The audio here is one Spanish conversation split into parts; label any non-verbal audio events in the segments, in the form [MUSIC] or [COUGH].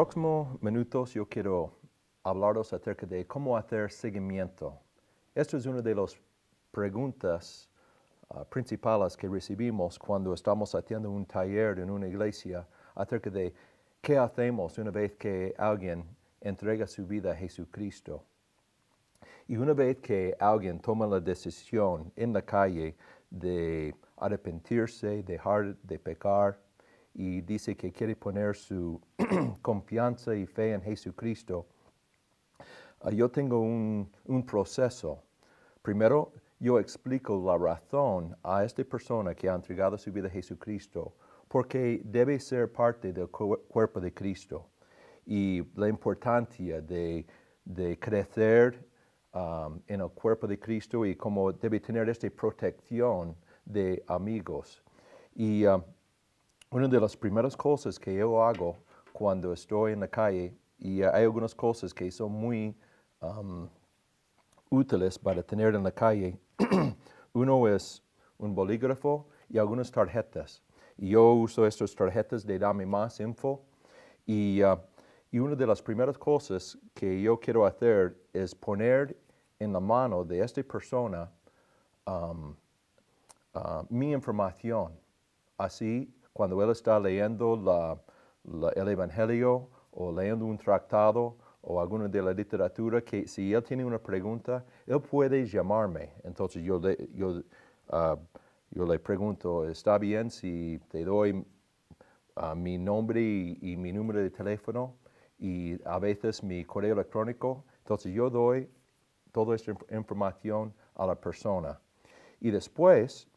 próximos minutos yo quiero hablaros acerca de cómo hacer seguimiento. Esto es una de las preguntas ah, principales que recibimos cuando estamos haciendo un taller en una iglesia acerca de qué hacemos una vez que alguien entrega su vida a Jesucristo. Y una vez que alguien toma la decisión en la calle de arrepentirse, dejar de pecar, y dice que quiere poner su [CLEARS THROAT] confianza y fe en Jesucristo, ah, yo tengo un, proceso. Primero, yo explico la razón a esta persona que ha entregado su vida a Jesucristo, porque debe ser parte del cuerpo de Cristo y la importancia de, crecer en el cuerpo de Cristo y cómo debe tener esta protección de amigos. Y una de las primeras cosas que yo hago cuando estoy en la calle, y hay algunas cosas que son muy um, útiles para tener en la calle, [CLEARS THROAT] uno es un bolígrafo y algunas tarjetas. Y yo uso estas tarjetas de darme Más Info. Y, uh, y una de las primeras cosas que yo quiero hacer es poner en la mano de esta persona um, uh, mi información. Así cuando él está leyendo el Evangelio o leyendo un tractado o alguna de la literatura, que si él tiene una pregunta, él puede llamarme. Entonces yo le, yo, ah, le pregunto, ¿está bien si te doy ah, mi nombre y, mi número de teléfono y a veces mi correo electrónico? Entonces yo doy toda esta información a la persona. Y después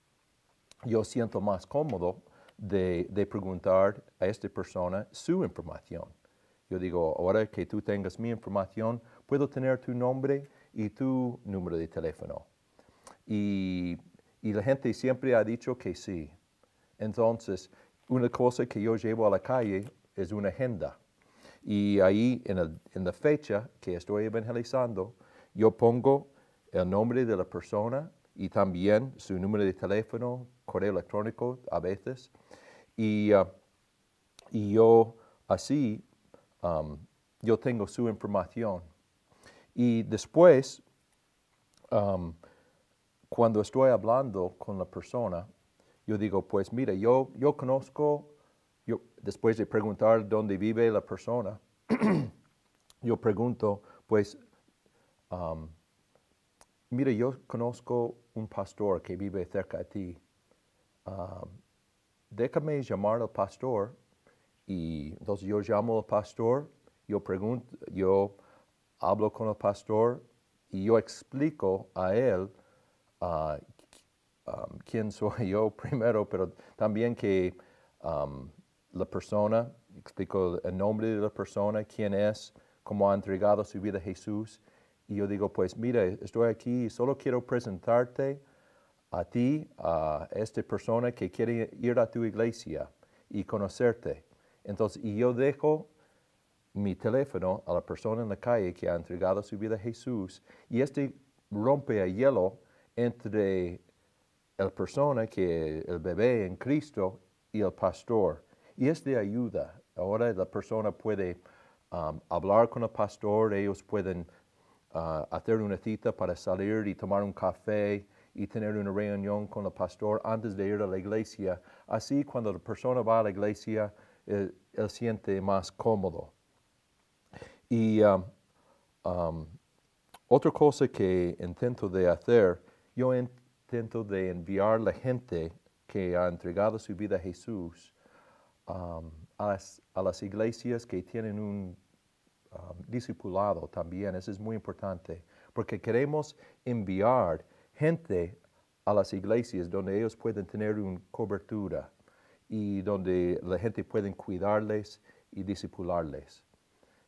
yo siento más cómodo de, preguntar a esta persona su información. Yo digo, ahora que tú tengas mi información, puedo tener tu nombre y tu número de teléfono. Y, la gente siempre ha dicho que sí. Entonces, una cosa que yo llevo a la calle es una agenda. Y ahí, en la fecha que estoy evangelizando, yo pongo el nombre de la persona y también su número de teléfono, correo electrónico a veces. Y, ah, yo así, um, yo tengo su información. Y después, um, cuando estoy hablando con la persona, yo digo, pues mira, yo, yo conozco, yo, después de preguntar dónde vive la persona, [CLEARS THROAT] yo pregunto, pues, um, mira, yo conozco un pastor que vive cerca de ti Um, déjame llamar al pastor. Y entonces yo llamo al pastor, yo pregunto, yo hablo con el pastor y yo explico a él ah, um, quién soy [LAUGHS] yo primero, pero también que um, la persona, explico el nombre de la persona, quién es, cómo ha entregado su vida a Jesús. Y yo digo, pues mira, estoy aquí solo quiero presentarte a ti, a esta persona que quiere ir a tu iglesia y conocerte. Entonces, yo dejo mi teléfono a la persona en la calle que ha entregado su vida a Jesús y este rompe el hielo entre la persona que el bebé en Cristo y el pastor. Y es de ayuda. Ahora la persona puede um, hablar con el pastor, ellos pueden uh, hacer una cita para salir y tomar un café y tener una reunión con el pastor antes de ir a la iglesia. Así cuando la persona va a la iglesia, eh, él, siente más cómodo. Y um, um, otra cosa que intento de hacer, yo intento de enviar la gente que ha entregado su vida a Jesús um, a, las, iglesias que tienen un discipulado también. Eso es muy importante, porque queremos enviar gente a las iglesias donde ellos pueden tener una cobertura y donde la gente pueden cuidarles y disipularles.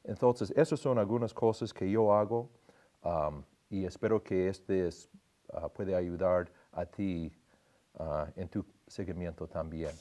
Entonces, esas son algunas cosas que yo hago um, y espero que este uh, puede ayudar a ti uh, en tu seguimiento también.